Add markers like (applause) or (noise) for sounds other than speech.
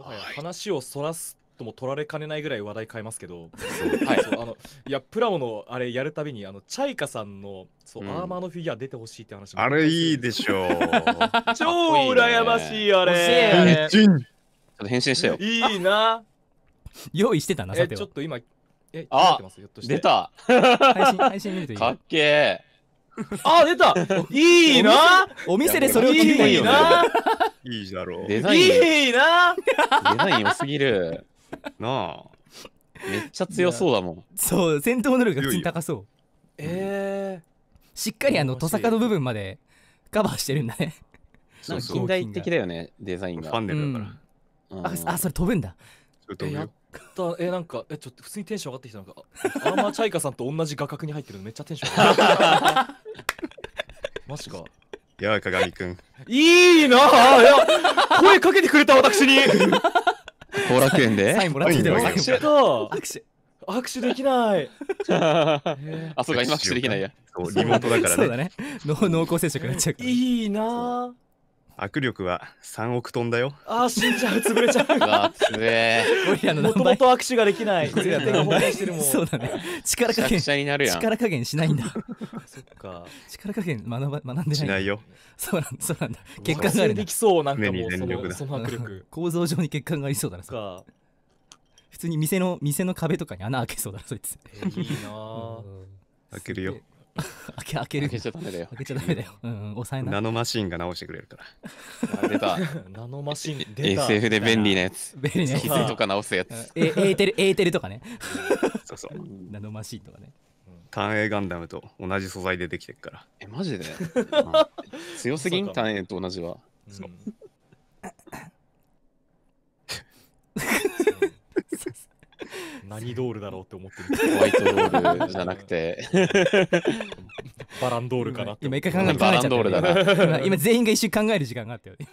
もはや話をそらすとも取られかねないぐらい話題変えますけど、はい、そうあのいやプラモのあれやるたびにあのチャイカさんのそう、うん、アーマーのフィギュア出てほしいって話あれいいでしょう超羨ましいあれちょっと変身したよいいな用意してたなさてはちょっと今えあ出た (laughs) 配信配信見るといいかっけえあ、出たいいなお店でそれを着いいないいだろう。デザイン。いいなデザイン良すぎる。なあ。めっちゃ強そうだもん。そう、戦闘能力が普通に高そう。ええしっかりあの、トサカの部分までカバーしてるんだね。近代的だよね、デザインが。ファンネルだから。あ、それ飛ぶんだ。それたえなんかえちょっと普通にテンション上がってきたなんかアーマーチャイカさんと同じ画角に入ってるのめっちゃテンション上がるマジかやば鏡くんいいなあいや声かけてくれた私に後楽園でサインもらってきていす握手握手できない。(laughs) あ、そうか、今握手できないや。リモートだからね。そうだね。濃厚接触になっちゃうから。いいなぁ。握力は3億トンだよ。ああ、死んじゃう、潰れちゃう。わつえゴリのもともと握手ができない。手が崩壊してるもん。そうだね。力加減、シになるやん力加減しないんだ。そっか。力加減学ば学んでしない。よ。そうなんだ、そうなんだ。血管があるできそう、なんかもう、そにのその握力。構造上に血管がありそうだな。そか。普通に店の店の壁とかに穴開けそうだな、そいつ。いいなぁ。(laughs) 開けるよ。開け開ける開けちゃダメだよ開けちゃダメだよ、うん、抑えないナノマシンが直してくれるから出た (laughs) ナノマシン出た SF で便利なやつ便利なやつ傷とか直すやつえエーテルエーテルとかね (laughs) そうそう (laughs) ナノマシンとかね単影ガンダムと同じ素材でできてるからえマジで、うん強すぎん単影と同じはそう、うん何ドールだろうって思ってる。ホワイトドールじゃなくて。バランドールかなって。今一回考えちゃった、ね、バランドールだな。今全員が一瞬考える時間があったよね。